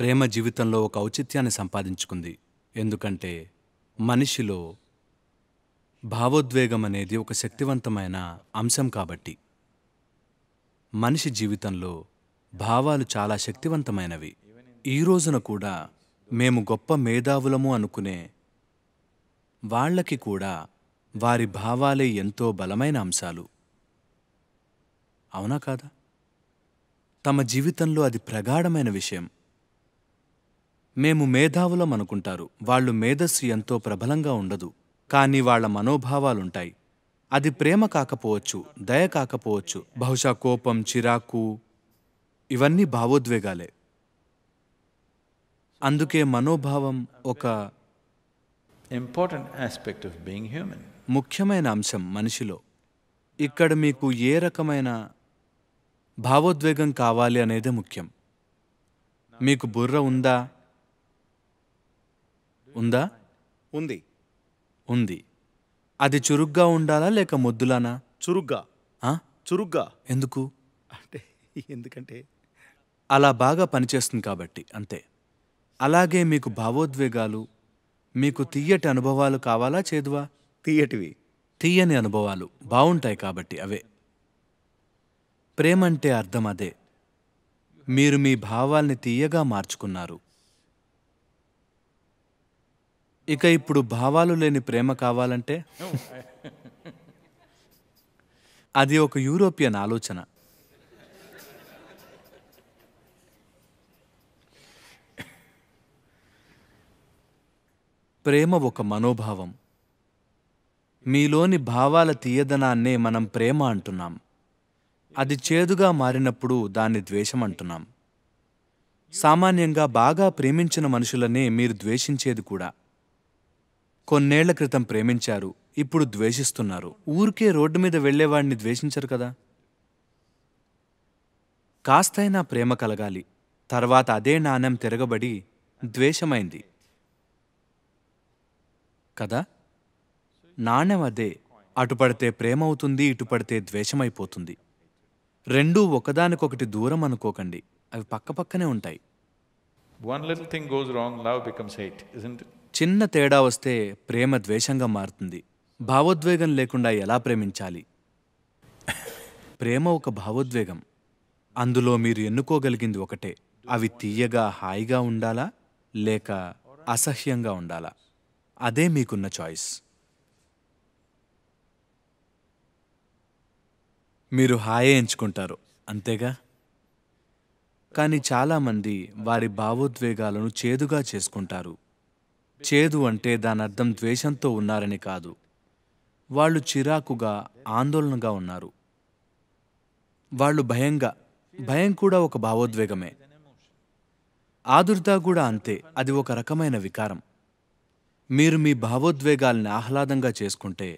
ప్రేమ జీవితంలో ఒక ఔచిత్యాన్ని సంపాదించుకుంది ఎందుకంటే మనిషిలో భావోద్వేగం అనేది ఒక శక్తివంతమైన అంశం కాబట్టి మనిషి జీవితంలో భావాలు చాలా శక్తివంతమైనవి ఈ రోజున కూడా మేము గొప్ప మేధావులము అనుకునే వాళ్ళకి కూడా వారి భావాలే ఎంతో బలమైన అంశాలు అవునా కాదా తమ జీవితంలో అది ప్రగాఢమైన విషయం మేము మేధావులం అనుకుంటారు వాళ్ళు మేధస్సు ఎంతో ప్రబలంగా ఉండదు కానీ వాళ్ల మనోభావాలుంటాయి అది ప్రేమ కాకపోవచ్చు దయ కాకపోవచ్చు బహుశా కోపం చిరాకు ఇవన్నీ భావోద్వేగాలే అందుకే మనోభావం ఒక important aspect of being human ముఖ్యమైన అంశం మనిషిలో ఇక్కడ మీకు ఏ రకమైన భావోద్వేగం కావాలి అనేదే ముఖ్యం మీకు బుర్ర ఉందా ఉందా ఉంది ఉంది అది చురుగ్గా ఉండాలా లేక మొద్దులానా చురుగ్గా చురుగ్గా ఎందుకు అంటే ఎందుకంటే అలా బాగా పనిచేస్తుంది కాబట్టి అంతే అలాగే మీకు భావోద్వేగాలు మీకు తీయటి అనుభవాలు కావాలా చేదువా తీయటివి తీయని అనుభవాలు బాగుంటాయి కాబట్టి అవే ప్రేమంటే అర్థం అదే మీరు మీ భావాల్ని తీయగా మార్చుకున్నారు ఇక ఇప్పుడు భావాలు లేని ప్రేమ కావాలంటే అది ఒక యూరోపియన్ ఆలోచన ప్రేమ ఒక మనోభావం మీలోని భావాల తీయదనాన్నే మనం ప్రేమ అంటున్నాం అది చేదుగా మారినప్పుడు దాన్ని ద్వేషం అంటున్నాం సామాన్యంగా బాగా ప్రేమించిన మనుషులనే మీరు ద్వేషించేది కూడా కొన్నేళ్ల క్రితం ప్రేమించారు ఇప్పుడు ద్వేషిస్తున్నారు ఊరికే రోడ్డు మీద వెళ్లేవాడిని ద్వేషించరు కదా కాస్తైనా ప్రేమ కలగాలి తర్వాత అదే నాణ్యం తిరగబడి ద్వేషమైంది కదా నాణ్యం అదే అటుపడితే ప్రేమ అవుతుంది ఇటుపడితే ద్వేషమైపోతుంది రెండూ ఒకదానికొకటి దూరం అనుకోకండి అవి పక్కపక్కనే ఉంటాయి one little thing wrong love love becomes hate, isn't చిన్న తేడా వస్తే ప్రేమ ద్వేషంగా మారుతుంది భావోద్వేగం లేకుండా ఎలా ప్రేమించాలి ప్రేమ ఒక భావోద్వేగం అందులో మీరు ఎన్నుకోగలిగింది ఒకటే అవి తీయగా హాయిగా ఉండాలా లేక అసహ్యంగా ఉండాలా అదే మీకున్న చాయిస్ మీరు హాయే ఎంచుకుంటారు అంతేగా కానీ చాలామంది వారి భావోద్వేగాలను చేదుగా చేసుకుంటారు చేదు అంటే దాని అర్థం ద్వేషంతో ఉన్నారని కాదు వాళ్ళు చిరాకుగా ఆందోళనగా ఉన్నారు వాళ్ళు భయంగా భయం కూడా ఒక భావోద్వేగమే ఆదుర్త కూడా అంతే అది ఒక రకమైన వికారం మీరు మీ భావోద్వేగాల్ని ఆహ్లాదంగా చేసుకుంటే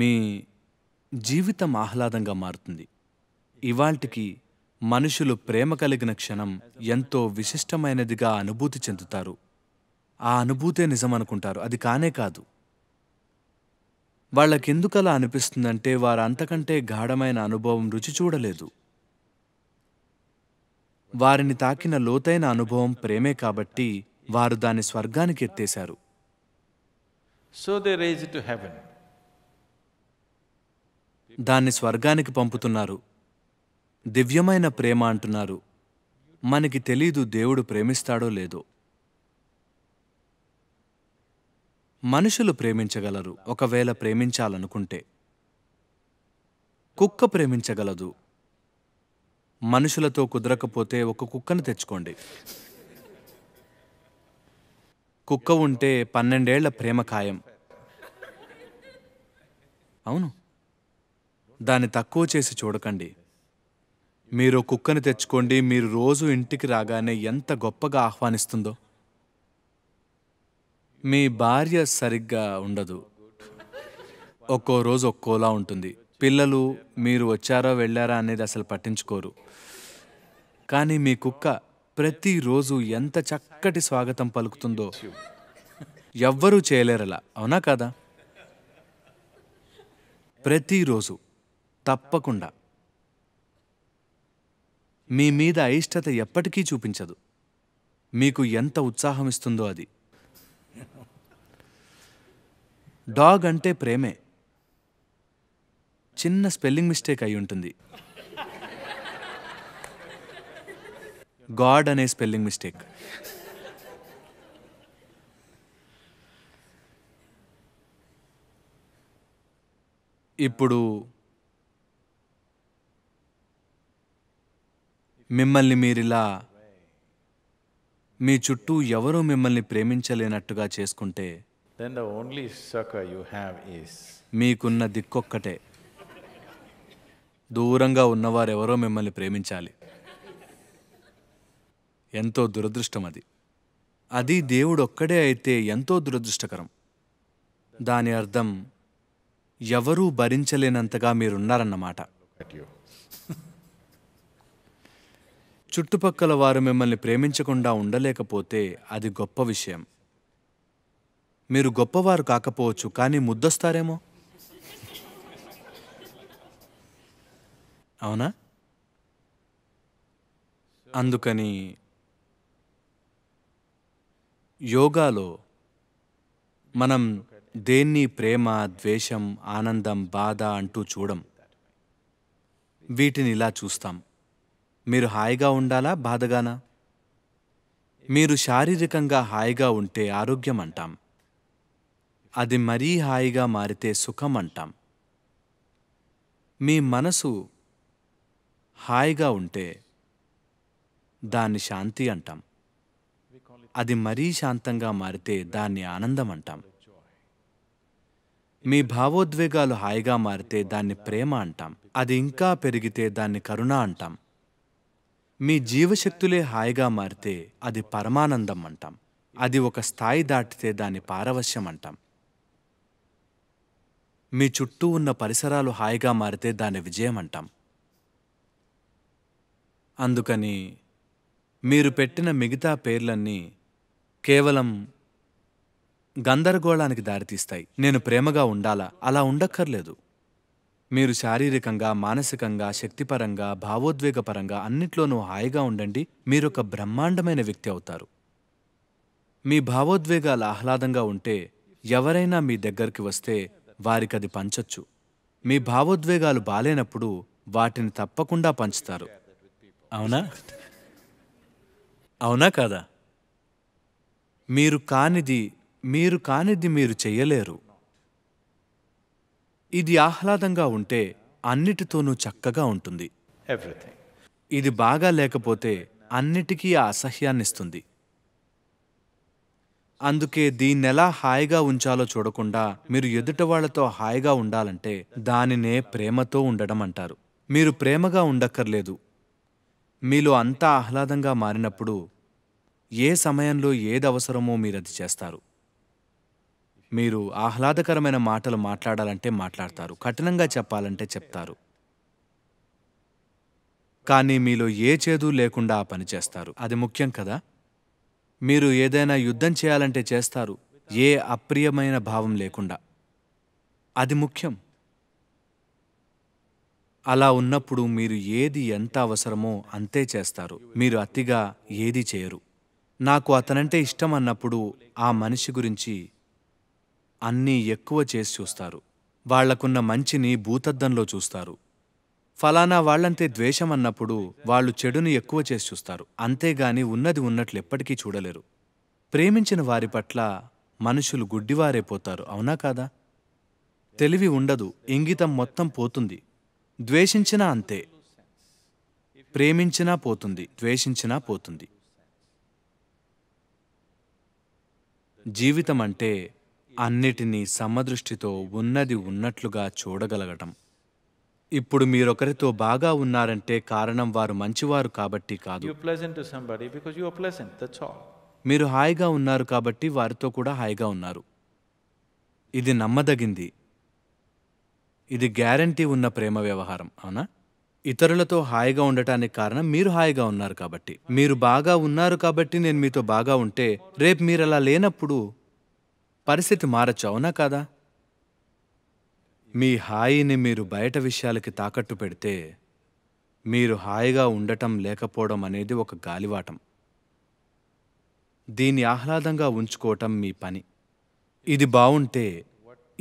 మీ జీవితం ఆహ్లాదంగా మారుతుంది ఇవాల్టికి మనుషులు ప్రేమ కలిగిన క్షణం ఎంతో విశిష్టమైనదిగా అనుభూతి చెందుతారు ఆ అనుభూతే నిజం అనుకుంటారు అది కానే కాదు వాళ్ళకెందుకలా అనిపిస్తుందంటే వారు అంతకంటే గాఢమైన అనుభవం రుచి చూడలేదు వారిని తాకిన లోతైన అనుభవం ప్రేమే కాబట్టి వారు దాని స్వర్గానికి ఎత్తేశారు so they raise to heaven దాన్ని స్వర్గానికి పంపుతున్నారు దివ్యమైన ప్రేమ అంటున్నారు మనకి తెలీదు దేవుడు ప్రేమిస్తాడో లేదో మనుషులు ప్రేమించగలరు ఒకవేళ ప్రేమించాలనుకుంటే కుక్క ప్రేమించగలదు మనుషులతో కుదరకపోతే ఒక కుక్కను తెచ్చుకోండి కుక్క ఉంటే పన్నెండేళ్ల ప్రేమ ఖాయం అవును దాన్ని తక్కువ చేసి చూడకండి మీరు కుక్కను తెచ్చుకోండి మీరు రోజు ఇంటికి రాగానే ఎంత గొప్పగా ఆహ్వానిస్తుందో మీ భార్య సరిగ్గా ఉండదు ఒక్కో రోజు ఒక్కోలా ఉంటుంది పిల్లలు మీరు వచ్చారా వెళ్ళారా అనేది అసలు పట్టించుకోరు కానీ మీ కుక్క ప్రతిరోజు ఎంత చక్కటి స్వాగతం పలుకుతుందో ఎవ్వరూ చేయలేరలా అవునా కాదా ప్రతిరోజు తప్పకుండా మీ మీద అయిష్టత ఎప్పటికీ చూపించదు మీకు ఎంత ఉత్సాహం ఇస్తుందో అది డాగ్ అంటే ప్రేమే చిన్న స్పెల్లింగ్ మిస్టేక్ అయి ఉంటుంది గాడ్ అనే స్పెల్లింగ్ మిస్టేక్ ఇప్పుడు మిమ్మల్ని మీరిలా మీ చుట్టూ ఎవరూ మిమ్మల్ని ప్రేమించలేనట్టుగా చేసుకుంటే దెన్ the only మీకున్న దిక్కొక్కటే దూరంగా ఉన్నవారెవరో మిమ్మల్ని ప్రేమించాలి ఎంతో దురదృష్టం అది అది దేవుడు ఒక్కడే అయితే ఎంతో దురదృష్టకరం దాని అర్థం ఎవరూ భరించలేనంతగా మీరున్నారన్నమాట చుట్టుపక్కల వారు మిమ్మల్ని ప్రేమించకుండా ఉండలేకపోతే అది గొప్ప విషయం మీరు గొప్పవారు కాకపోవచ్చు కానీ ముద్దొస్తారేమో అవునా అందుకని యోగాలో మనం దేన్ని ప్రేమ ద్వేషం ఆనందం బాధ అంటూ చూడం వీటిని ఇలా చూస్తాం మీరు హాయిగా ఉండాలా బాధగానా మీరు శారీరకంగా హాయిగా ఉంటే ఆరోగ్యం అంటాం అది మరీ హాయిగా మారితే సుఖం అంటాం మీ మనసు హాయిగా ఉంటే దాన్ని శాంతి అంటాం అది మరీ శాంతంగా మారితే దాన్ని ఆనందం అంటాం మీ భావోద్వేగాలు హాయిగా మారితే దాన్ని ప్రేమ అంటాం అది ఇంకా పెరిగితే దాన్ని కరుణ అంటాం మీ జీవశక్తులే హాయిగా మారితే అది పరమానందం అంటాం అది ఒక స్థాయి దాటితే దాని పారవశ్యం అంటాం మీ చుట్టూ ఉన్న పరిసరాలు హాయిగా మారితే దాని విజయం అంటాం అందుకని మీరు పెట్టిన మిగతా పేర్లన్నీ కేవలం గందరగోళానికి దారితీస్తాయి నేను ప్రేమగా ఉండాలా అలా ఉండక్కర్లేదు మీరు శారీరకంగా మానసికంగా శక్తిపరంగా భావోద్వేగపరంగా అన్నిట్లోనూ హాయిగా ఉండండి మీరొక బ్రహ్మాండమైన వ్యక్తి అవుతారు మీ భావోద్వేగాలు ఆహ్లాదంగా ఉంటే ఎవరైనా మీ దగ్గరికి వస్తే వారికది పంచొచ్చు మీ భావోద్వేగాలు బాలేనప్పుడు వాటిని తప్పకుండా పంచుతారు అవునా అవునా కాదా మీరు కానిది మీరు కానిది మీరు చెయ్యలేరు ఇది ఆహ్లాదంగా ఉంటే అన్నిటితోనూ చక్కగా ఉంటుంది ఎవ్రీథింగ్ ఇది బాగా లేకపోతే అన్నిటికీ ఆ అసహ్యాన్నిస్తుంది అందుకే దీన్నెలా హాయిగా ఉంచాలో చూడకుండా మీరు ఎదుట వాళ్లతో హాయిగా ఉండాలంటే దానినే ప్రేమతో ఉండడం అంటారు మీరు ప్రేమగా ఉండక్కర్లేదు మీలో అంతా ఆహ్లాదంగా మారినప్పుడు ఏ సమయంలో ఏది అవసరమో మీరది చేస్తారు మీరు ఆహ్లాదకరమైన మాటలు మాట్లాడాలంటే మాట్లాడతారు కఠినంగా చెప్పాలంటే చెప్తారు కానీ మీలో ఏ చేదు లేకుండా ఆ పని చేస్తారు అది ముఖ్యం కదా మీరు ఏదైనా యుద్ధం చేయాలంటే చేస్తారు ఏ అప్రియమైన భావం లేకుండా అది ముఖ్యం అలా ఉన్నప్పుడు మీరు ఏది ఎంత అవసరమో అంతే చేస్తారు మీరు అతిగా ఏది చేయరు నాకు అతనంటే ఇష్టం అన్నప్పుడు ఆ మనిషి గురించి అన్నీ ఎక్కువ చేసి చూస్తారు వాళ్లకున్న మంచిని భూతద్దంలో చూస్తారు ఫలానా వాళ్లంతే ద్వేషం అన్నప్పుడు వాళ్ళు చెడుని ఎక్కువ చేసి చూస్తారు అంతేగాని ఉన్నది ఉన్నట్లు ఎప్పటికీ చూడలేరు ప్రేమించిన వారి పట్ల మనుషులు గుడ్డివారైపోతారు అవునా కాదా తెలివి ఉండదు ఇంగితం మొత్తం పోతుంది ద్వేషించినా అంతే ప్రేమించినా పోతుంది ద్వేషించినా పోతుంది జీవితం అంటే అన్నిటినీ సమదృష్టితో ఉన్నది ఉన్నట్లుగా చూడగలగటం ఇప్పుడు మీరొకరితో బాగా ఉన్నారంటే కారణం వారు మంచివారు కాబట్టి కాదు మీరు హాయిగా ఉన్నారు కాబట్టి వారితో కూడా హాయిగా ఉన్నారు ఇది నమ్మదగింది ఇది గ్యారంటీ ఉన్న ప్రేమ వ్యవహారం అవునా ఇతరులతో హాయిగా ఉండటానికి కారణం మీరు హాయిగా ఉన్నారు కాబట్టి మీరు బాగా ఉన్నారు కాబట్టి నేను మీతో బాగా ఉంటే రేపు మీరు అలా లేనప్పుడు పరిస్థితి మారచ్చు అవునా కాదా మీ హాయిని మీరు బయట విషయాలకి తాకట్టు పెడితే మీరు హాయిగా ఉండటం లేకపోవడం అనేది ఒక గాలివాటం దీన్ని ఆహ్లాదంగా ఉంచుకోవటం మీ పని ఇది బావుంటే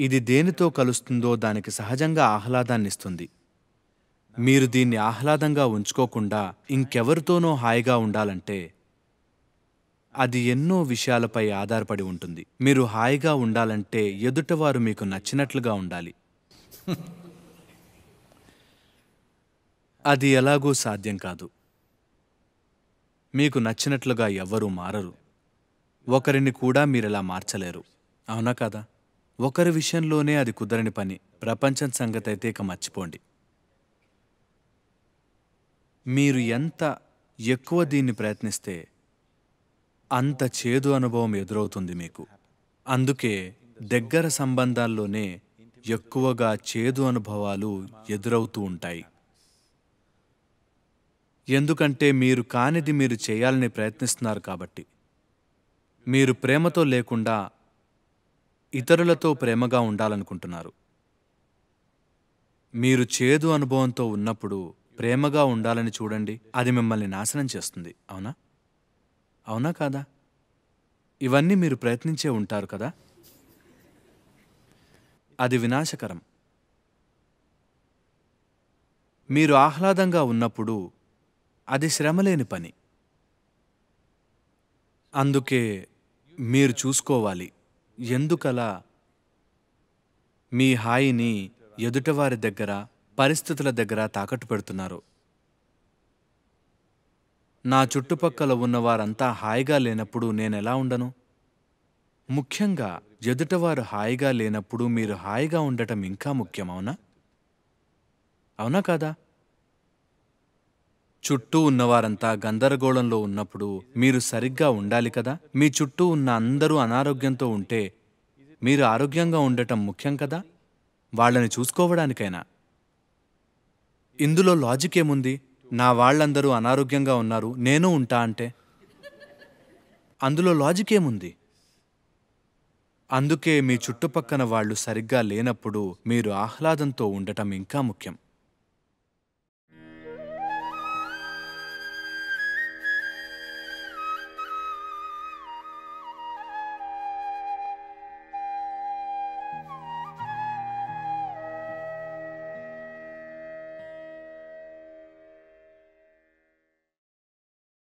ఇది దేనితో కలుస్తుందో దానికి సహజంగా ఆహ్లాదాన్నిస్తుంది మీరు దీన్ని ఆహ్లాదంగా ఉంచుకోకుండా ఇంకెవరితోనో హాయిగా ఉండాలంటే అది ఎన్నో విషయాలపై ఆధారపడి ఉంటుంది మీరు హాయిగా ఉండాలంటే ఎదుటవారు మీకు నచ్చినట్లుగా ఉండాలి అది ఎలాగో సాధ్యం కాదు మీకు నచ్చినట్లుగా ఎవ్వరూ మారరు ఒకరిని కూడా మీరెలా మార్చలేరు అవునా కదా ఒకరి విషయంలోనే అది కుదరని పని ప్రపంచం సంగతి అయితే ఇక మర్చిపోండి మీరు ఎంత ఎక్కువ దీన్ని ప్రయత్నిస్తే అంత చేదు అనుభవం ఎదురవుతుంది మీకు అందుకే దగ్గర సంబంధాల్లోనే ఎక్కువగా చేదు అనుభవాలు ఎదురవుతూ ఉంటాయి ఎందుకంటే మీరు కానిది మీరు చేయాలని ప్రయత్నిస్తున్నారు కాబట్టి మీరు ప్రేమతో లేకుండా ఇతరులతో ప్రేమగా ఉండాలనుకుంటున్నారు మీరు చేదు అనుభవంతో ఉన్నప్పుడు ప్రేమగా ఉండాలని చూడండి అది మిమ్మల్ని నాశనం చేస్తుంది అవునా అవునా కాదా ఇవన్నీ మీరు ప్రయత్నించే ఉంటారు కదా అది వినాశకరం మీరు ఆహ్లాదంగా ఉన్నప్పుడు అది శ్రమలేని పని అందుకే మీరు చూసుకోవాలి ఎందుకలా మీ హాయిని ఎదుటవారి దగ్గర పరిస్థితుల దగ్గర తాకట్టు పెడుతున్నారు నా చుట్టుపక్కల ఉన్నవారంతా హాయిగా లేనప్పుడు నేనెలా ఉండను ముఖ్యంగా ఎదుటవారు హాయిగా లేనప్పుడు మీరు హాయిగా ఉండటం ఇంకా ముఖ్యమవునా అవునా కాదా చుట్టూ ఉన్నవారంతా గందరగోళంలో ఉన్నప్పుడు మీరు సరిగ్గా ఉండాలి కదా మీ చుట్టూ ఉన్న అందరూ అనారోగ్యంతో ఉంటే మీరు ఆరోగ్యంగా ఉండటం ముఖ్యం కదా వాళ్ళని చూసుకోవడానికైనా ఇందులో లాజిక్ ఏముంది నా వాళ్ళందరూ అనారోగ్యంగా ఉన్నారు నేను ఉంటా అంటే అందులో లాజిక్ ఏముంది అందుకే మీ చుట్టుపక్కన వాళ్ళు సరిగ్గా లేనప్పుడు మీరు ఆహ్లాదంతో ఉండటం ఇంకా ముఖ్యం